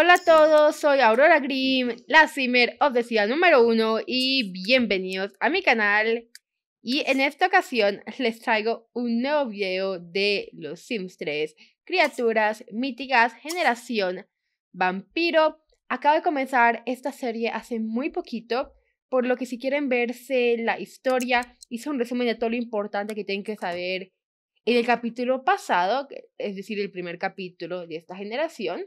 Hola a todos, soy Aurora Grimm, la Simmer of the número uno y bienvenidos a mi canal. Y en esta ocasión les traigo un nuevo video de los Sims 3, criaturas míticas, generación vampiro. Acabo de comenzar esta serie hace muy poquito, por lo que si quieren verse la historia, hice un resumen de todo lo importante que tienen que saber en el capítulo pasado, es decir, el primer capítulo de esta generación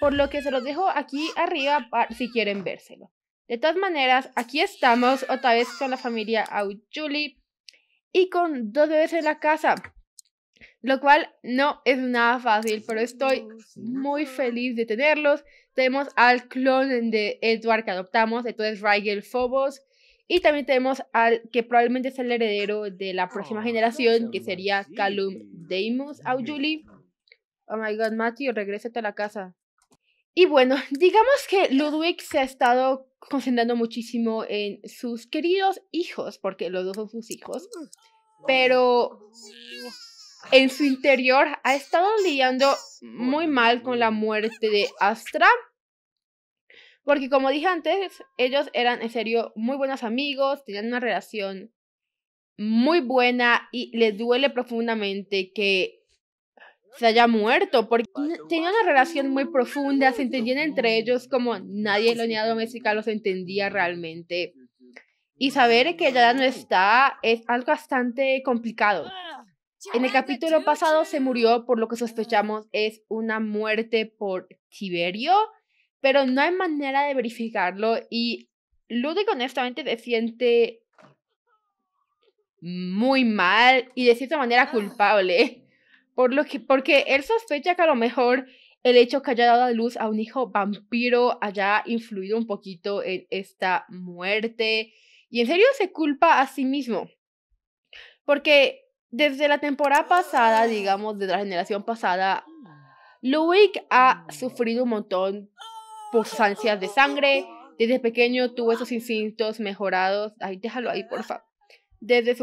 por lo que se los dejo aquí arriba si quieren vérselo. De todas maneras, aquí estamos otra vez con la familia Aujuli y con dos bebés en la casa, lo cual no es nada fácil, pero estoy muy feliz de tenerlos. Tenemos al clon de Edward que adoptamos, entonces Rigel Phobos, y también tenemos al que probablemente es el heredero de la próxima generación, que sería Calum Deimos Aujuli. Oh my god, Matthew, regrésate a la casa. Y bueno, digamos que Ludwig se ha estado concentrando muchísimo en sus queridos hijos, porque los dos son sus hijos, pero en su interior ha estado lidiando muy mal con la muerte de Astra, porque como dije antes, ellos eran en serio muy buenos amigos, tenían una relación muy buena y les duele profundamente que se haya muerto, porque tenía una relación muy profunda, se entendían entre ellos como nadie en la unidad doméstica los entendía realmente. Y saber que ella no está es algo bastante complicado. En el capítulo pasado se murió por lo que sospechamos es una muerte por Tiberio, pero no hay manera de verificarlo y Ludwig honestamente se siente muy mal y de cierta manera ah. culpable lo que, porque él sospecha que a lo mejor el hecho que haya dado a luz a un hijo vampiro haya influido un poquito en esta muerte. Y en serio se culpa a sí mismo. Porque desde la temporada pasada, digamos, desde la generación pasada, Ludwig ha sufrido un montón por sus ansias de sangre. Desde pequeño tuvo esos instintos mejorados. Ahí déjalo ahí, por favor. Desde,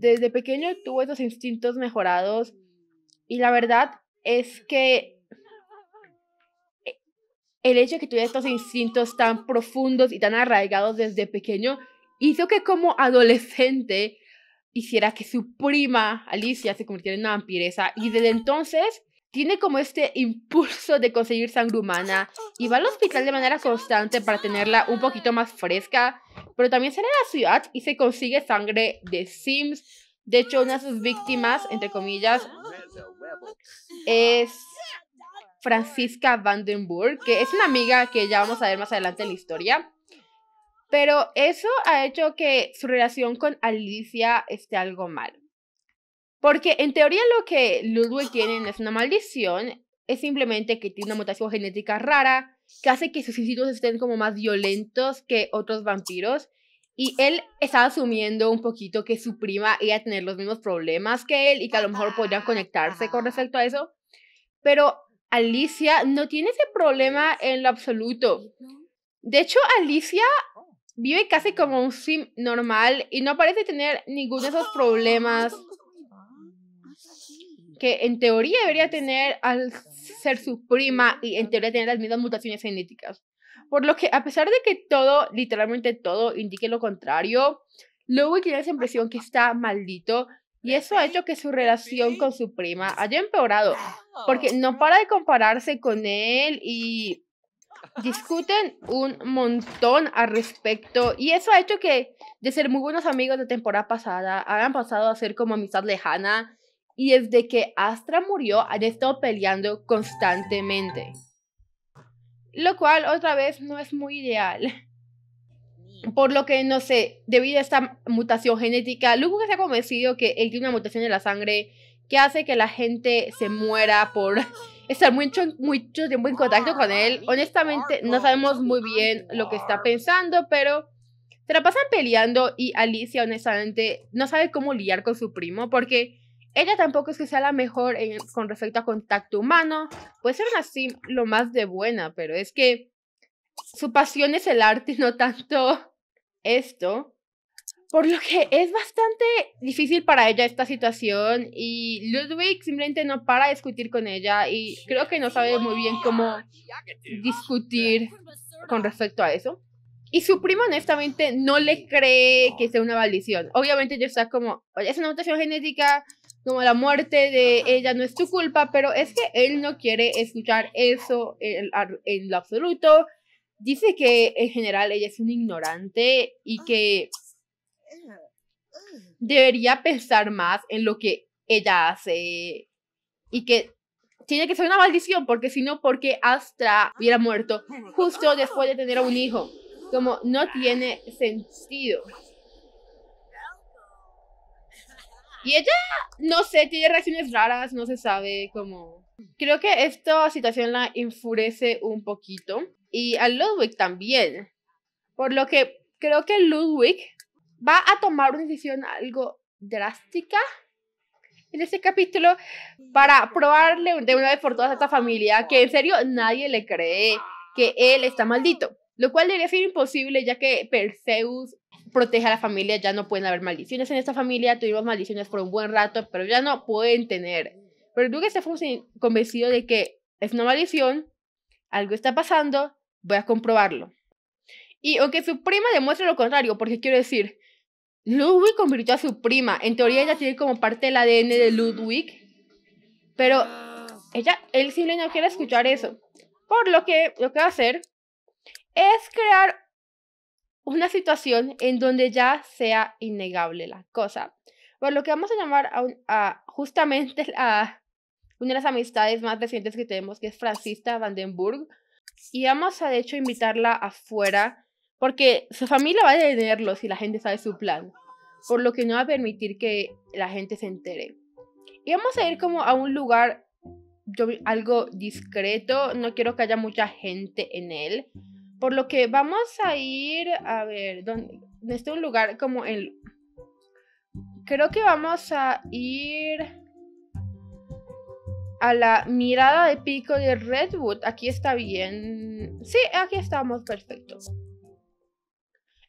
desde pequeño tuvo esos instintos mejorados y la verdad es que e, el hecho de que tuviera estos instintos tan profundos y tan arraigados desde pequeño hizo que como adolescente hiciera que su prima Alicia se convirtiera en una vampiresa y desde entonces tiene como este impulso de conseguir sangre humana y va al hospital de manera constante para tenerla un poquito más fresca, pero también sale a la ciudad y se consigue sangre de Sims. De hecho, una de sus víctimas, entre comillas, es Francisca Vandenburg, que es una amiga que ya vamos a ver más adelante en la historia. Pero eso ha hecho que su relación con Alicia esté algo mal. Porque en teoría lo que Ludwig tiene es una maldición, es simplemente que tiene una mutación genética rara que hace que sus instintos estén como más violentos que otros vampiros y él estaba asumiendo un poquito que su prima iba a tener los mismos problemas que él y que a lo mejor podía conectarse con respecto a eso. Pero Alicia no tiene ese problema en lo absoluto. De hecho, Alicia vive casi como un sim normal y no parece tener ninguno de esos problemas ah, ah, que en teoría debería tener al ser su prima y en teoría tener las mismas mutaciones genéticas. Por lo que, a pesar de que todo, literalmente todo, indique lo contrario, Louis tiene esa impresión que está maldito y eso ha hecho que su relación con su prima haya empeorado, porque no para de compararse con él y discuten un montón al respecto y eso ha hecho que de ser muy buenos amigos de temporada pasada hayan pasado a ser como amistad lejana y desde que Astra murió han estado peleando constantemente lo cual otra vez no es muy ideal. Por lo que, no sé, debido a esta mutación genética, luego que se ha convencido que él tiene una mutación en la sangre que hace que la gente se muera por estar mucho, mucho tiempo en contacto con él. Honestamente, no sabemos muy bien lo que está pensando, pero se la pasan peleando y Alicia, honestamente, no sabe cómo liar con su primo porque ella tampoco es que sea la mejor con respecto a contacto humano. Puede ser así lo más de buena, pero es que su pasión es el arte, no tanto esto. Por lo que es bastante difícil para ella esta situación y Ludwig simplemente no para discutir con ella y creo que no sabe muy bien cómo discutir con respecto a eso. Y su primo honestamente no le cree que sea una maldición. Obviamente ella está como, es una mutación genética, como la muerte de ella no es tu culpa, pero es que él no quiere escuchar eso en, lo absoluto. Dice que en general ella es un ignorante y que debería pensar más en lo que ella hace y que tiene que ser una maldición porque si no, porque Astra hubiera muerto justo después de tener a un hijo. Como no tiene sentido. Y ella, no sé, tiene reacciones raras, no se sabe cómo. Creo que esta situación la enfurece un poquito. Y a Ludwig también. Por lo que creo que Ludwig va a tomar una decisión algo drástica en este capítulo para probarle de una vez por todas a esta familia que en serio nadie le cree que él está maldito. Lo cual debería ser imposible ya que Perseus protege a la familia, ya no pueden haber maldiciones en esta familia, tuvimos maldiciones por un buen rato, pero ya no pueden tener. Pero Duque se fue convencido de que es una maldición, algo está pasando, voy a comprobarlo. Y aunque su prima demuestre lo contrario, porque quiero decir, Ludwig convirtió a su prima, en teoría ella tiene como parte del ADN de Ludwig, pero ella, él simplemente no quiere escuchar eso. Por lo que lo que va a hacer es crear una situación en donde ya sea innegable la cosa. Por lo que vamos a llamar a, justamente a una de las amistades más recientes que tenemos, que es Francisca Vandenburg. Y vamos a, de hecho, invitarla afuera, porque su familia va a detenerlo si la gente sabe su plan, por lo que no va a permitir que la gente se entere. Y vamos a ir como a un lugar yo, algo discreto, no quiero que haya mucha gente en él, por lo que vamos a ir a ver, ¿dónde este un lugar como el... Creo que vamos a ir a la mirada de pico de Redwood. Aquí está bien. Sí, aquí estamos, perfecto.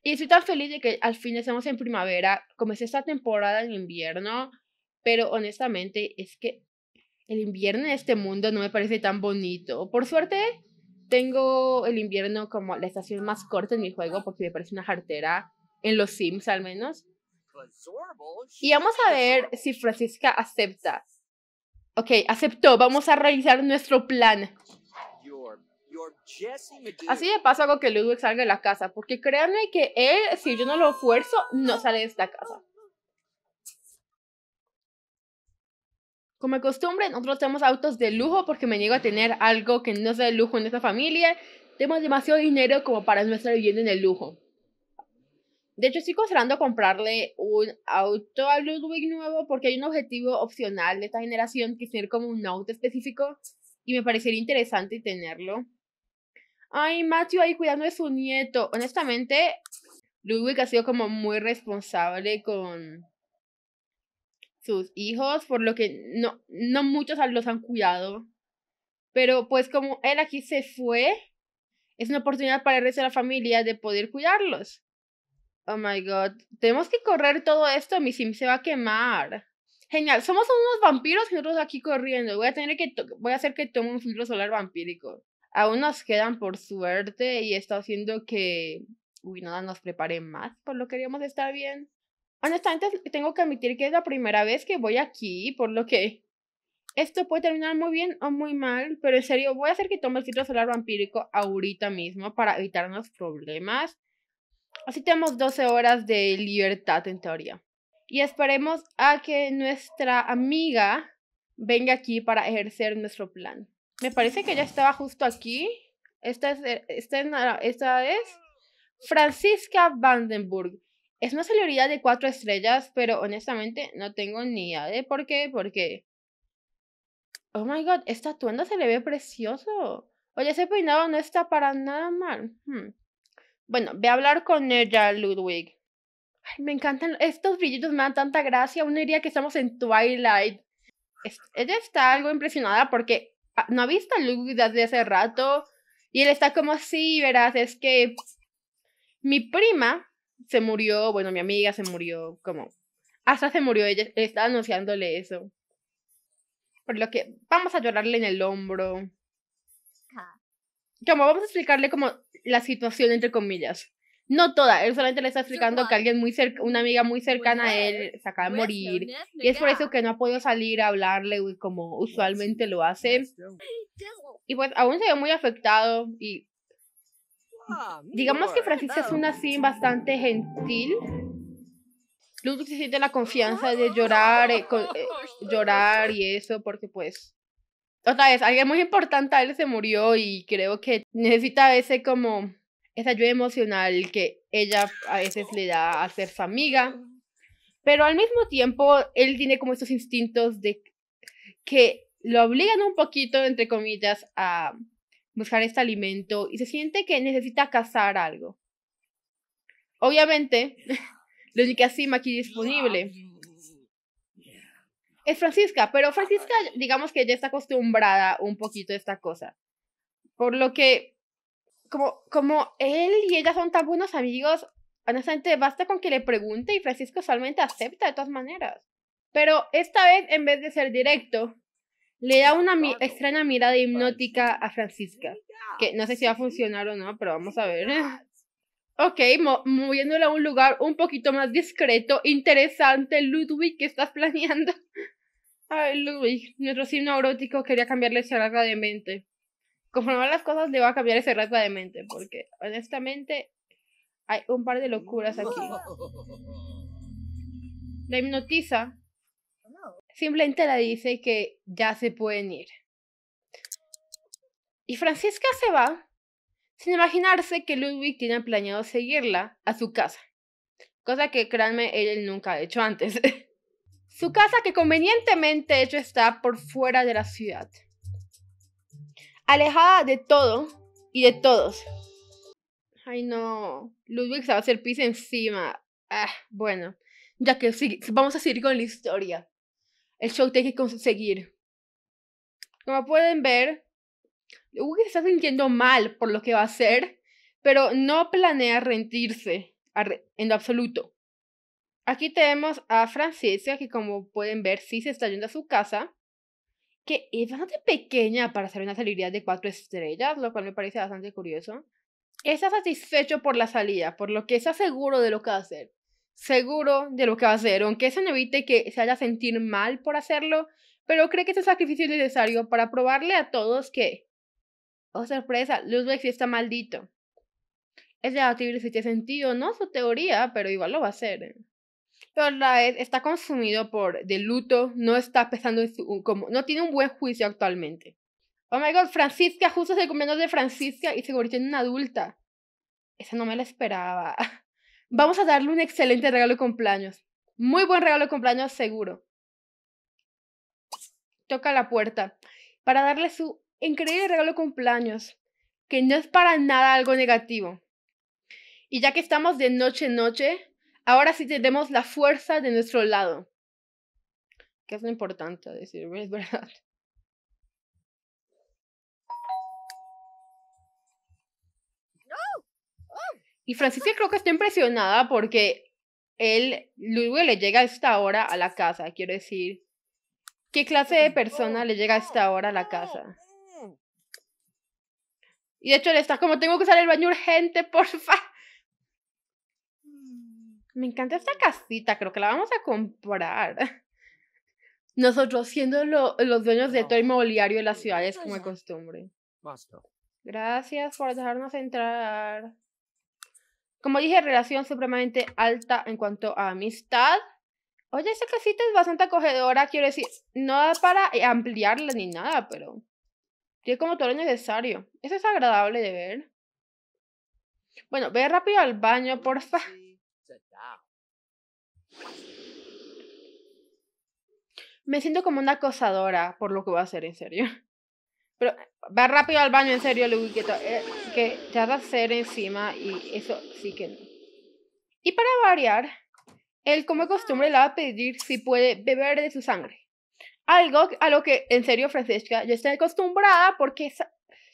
Y estoy tan feliz de que al fin estemos en primavera. Comencé esta temporada en invierno, pero honestamente es que el invierno en este mundo no me parece tan bonito. Por suerte, tengo el invierno como la estación más corta en mi juego porque me parece una jartera en los Sims al menos. Y vamos a ver si Francisca acepta. Ok, aceptó. Vamos a realizar nuestro plan. Así de paso hago que Ludwig salga de la casa, porque créanme que él, si yo no lo esfuerzo, no sale de esta casa. Como de costumbre, nosotros tenemos autos de lujo porque me niego a tener algo que no sea de lujo en esta familia. Tenemos demasiado dinero como para no estar viviendo en el lujo. De hecho, estoy considerando comprarle un auto a Ludwig nuevo porque hay un objetivo opcional de esta generación que es tener como un auto específico y me parecería interesante tenerlo. Ay, Matthew ahí cuidando de su nieto. Honestamente, Ludwig ha sido como muy responsable con sus hijos, por lo que no, no muchos los han cuidado. Pero pues como él aquí se fue, es una oportunidad para el resto de la familia de poder cuidarlos. Oh my god, tenemos que correr todo esto, mi sim se va a quemar. Genial, somos unos vampiros y nosotros aquí corriendo. Voy a tener que voy a hacer que tome un filtro solar vampírico. Aún nos quedan por suerte y está haciendo que uy, nada nos prepare más, por lo que queríamos estar bien. Honestamente, tengo que admitir que es la primera vez que voy aquí, por lo que esto puede terminar muy bien o muy mal, pero en serio, voy a hacer que tome el ciclo solar vampírico ahorita mismo para evitarnos problemas. Así tenemos 12 horas de libertad en teoría. Y esperemos a que nuestra amiga venga aquí para ejercer nuestro plan. Me parece que ya estaba justo aquí. Esta e, esta es, esta es Francisca Vandenburg. Es una celebridad de cuatro estrellas, pero honestamente no tengo ni idea de por qué, porque... Oh my god, esta atuendo se le ve precioso. Oye, ese peinado no está para nada mal. Hmm. Bueno, ve a hablar con ella, Ludwig. me encantan. Estos brillitos me dan tanta gracia. Uno diría que estamos en Twilight. ella está algo impresionada porque ah, no ha visto a Ludwig desde hace rato. Y él está como, así, verás, es que mi prima se murió, bueno, mi amiga se murió, como, hasta se murió, ella está anunciándole eso. Por lo que vamos a llorarle en el hombro. Como vamos a explicarle como la situación entre comillas. No toda, él solamente le está explicando que alguien muy cerca, una amiga muy cercana a él se acaba de morir. Y es por eso que no ha podido salir a hablarle como usualmente lo hace. Y pues aún se ve muy afectado y Ah, Digamos que Francisca es una sim bastante gentil. Ludwig se siente la confianza de llorar, eh, eh, llorar y eso, porque pues, otra vez, alguien muy importante a él se murió y creo que necesita ese como, esa ayuda emocional que ella a veces le da a ser su amiga. Pero al mismo tiempo, él tiene como estos instintos de que lo obligan un poquito, entre comillas, a buscar este alimento y se siente que necesita cazar algo. Obviamente, la única cima aquí disponible es Francisca, pero Francisca, digamos que ya está acostumbrada un poquito a esta cosa. Por lo que, como, como él y ella son tan buenos amigos, honestamente basta con que le pregunte y Francisco solamente acepta de todas maneras. Pero esta vez, en vez de ser directo, le da una extraña mirada hipnótica a Francisca, oh que no sé si va a funcionar o no, pero vamos oh a ver. Ok, moviéndola a un lugar un poquito más discreto, interesante, Ludwig, ¿qué estás planeando? Ay, Ludwig, nuestro signo erótico quería cambiarle ese rasgo de mente. Conforme las cosas, le va a cambiar ese rasgo de mente, porque honestamente hay un par de locuras aquí. La hipnotiza Simplemente le dice que ya se pueden ir. Y Francisca se va, sin imaginarse que Ludwig tiene planeado seguirla a su casa. Cosa que, créanme, él nunca ha hecho antes. su casa que convenientemente hecho está por fuera de la ciudad. Alejada de todo y de todos. Ay no, Ludwig se va a hacer pis encima. Ah, bueno, ya que vamos a seguir con la historia el show tiene que conseguir. Como pueden ver, Luke se está sintiendo mal por lo que va a hacer, pero no planea rendirse en absoluto. Aquí tenemos a Francesca, que como pueden ver, sí se está yendo a su casa, que es bastante pequeña para hacer una salida de cuatro estrellas, lo cual me parece bastante curioso. Está satisfecho por la salida, por lo que está seguro de lo que va a hacer seguro de lo que va a hacer, aunque eso no evite que se haya sentir mal por hacerlo, pero cree que este sacrificio es necesario para probarle a todos que, oh sorpresa, Ludwig sí está maldito. Es debatible si tiene sentido no su teoría, pero igual lo va a hacer. ¿eh? Pero está consumido por de luto, no está pensando como, no tiene un buen juicio actualmente. Oh my god, Francisca, justo se cumpleaños de Francisca y se convirtió en una adulta. Esa no me la esperaba. Vamos a darle un excelente regalo de cumpleaños. Muy buen regalo de cumpleaños seguro. Toca la puerta para darle su increíble regalo de cumpleaños, que no es para nada algo negativo. Y ya que estamos de noche en noche, ahora sí tenemos la fuerza de nuestro lado. Que es lo importante decir, es verdad. Y Francisca creo que está impresionada porque él, luego le llega a esta hora a la casa, quiero decir. ¿Qué clase de persona le llega a esta hora a la casa? Y de hecho él está como, tengo que usar el baño urgente, porfa. Me encanta esta casita, creo que la vamos a comprar. Nosotros siendo los dueños de todo el mobiliario de las ciudades como de costumbre. Gracias por dejarnos entrar. Como dije, relación supremamente alta en cuanto a amistad. Oye, esa casita es bastante acogedora, quiero decir, no para eh, ampliarla ni nada, pero tiene como todo lo necesario. Eso es agradable de ver. Bueno, ve rápido al baño, porfa. Me siento como una acosadora por lo que voy a hacer, en serio. Pero va rápido al baño, en serio, Luis, que, eh, te vas a hacer encima y eso sí que no. Y para variar, él como costumbre le va a pedir si puede beber de su sangre. Algo a lo que en serio Francesca ya está acostumbrada porque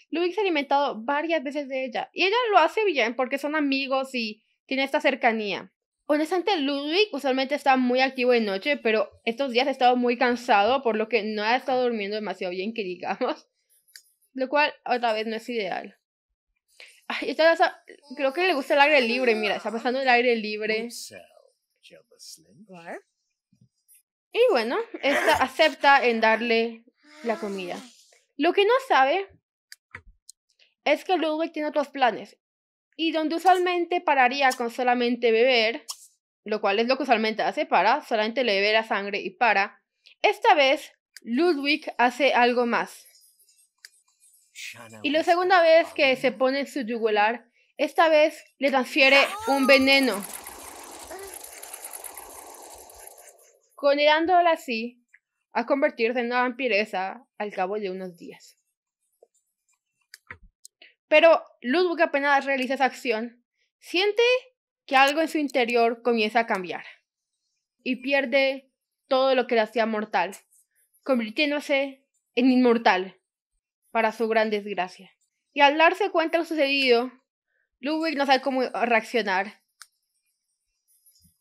Luis se ha alimentado varias veces de ella. Y ella lo hace bien porque son amigos y tiene esta cercanía. Honestamente, Ludwig usualmente está muy activo de noche, pero estos días ha estado muy cansado, por lo que no ha estado durmiendo demasiado bien, que digamos. Lo cual, otra vez, no es ideal. creo que le gusta el aire libre, mira, está pasando el aire libre. Y bueno, esta acepta en darle la comida. Lo que no sabe es que Ludwig tiene otros planes. Y donde usualmente pararía con solamente beber, lo cual es lo que usualmente hace para, solamente le bebe la sangre y para. Esta vez, Ludwig hace algo más. Y la segunda vez que se pone su yugular, esta vez le transfiere un veneno. Condenándola así a convertirse en una vampireza al cabo de unos días. Pero Ludwig apenas realiza esa acción, siente que algo en su interior comienza a cambiar y pierde todo lo que la hacía mortal, convirtiéndose en inmortal para su gran desgracia. Y al darse cuenta de lo sucedido, Ludwig no sabe cómo reaccionar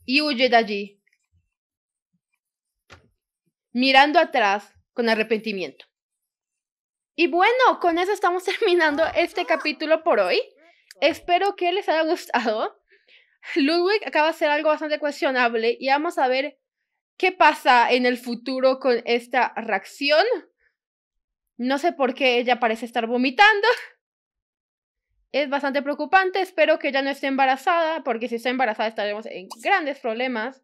y huye de allí, mirando atrás con arrepentimiento. Y bueno, con eso estamos terminando este capítulo por hoy. Espero que les haya gustado. Ludwig acaba de hacer algo bastante cuestionable y vamos a ver qué pasa en el futuro con esta reacción. No sé por qué ella parece estar vomitando. Es bastante preocupante, espero que ella no esté embarazada, porque si está embarazada estaremos en grandes problemas.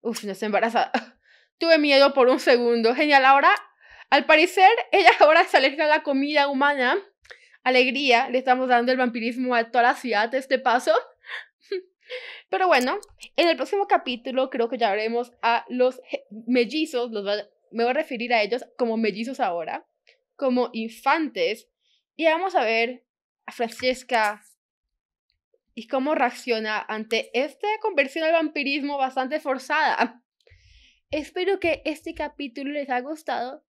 Uf, no está embarazada. Tuve miedo por un segundo. Genial, ahora, al parecer, ella ahora se aleja la comida humana. Alegría, le estamos dando el vampirismo a toda la ciudad de este paso. Pero bueno, en el próximo capítulo creo que ya veremos a los mellizos, los, me voy a referir a ellos como mellizos ahora, como infantes, y vamos a ver a Francesca y cómo reacciona ante esta conversión al vampirismo bastante forzada. Espero que este capítulo les haya gustado.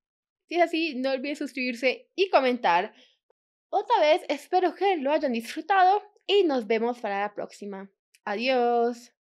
Si es así, no olviden suscribirse y comentar. Otra vez, espero que lo hayan disfrutado y nos vemos para la próxima. Adiós.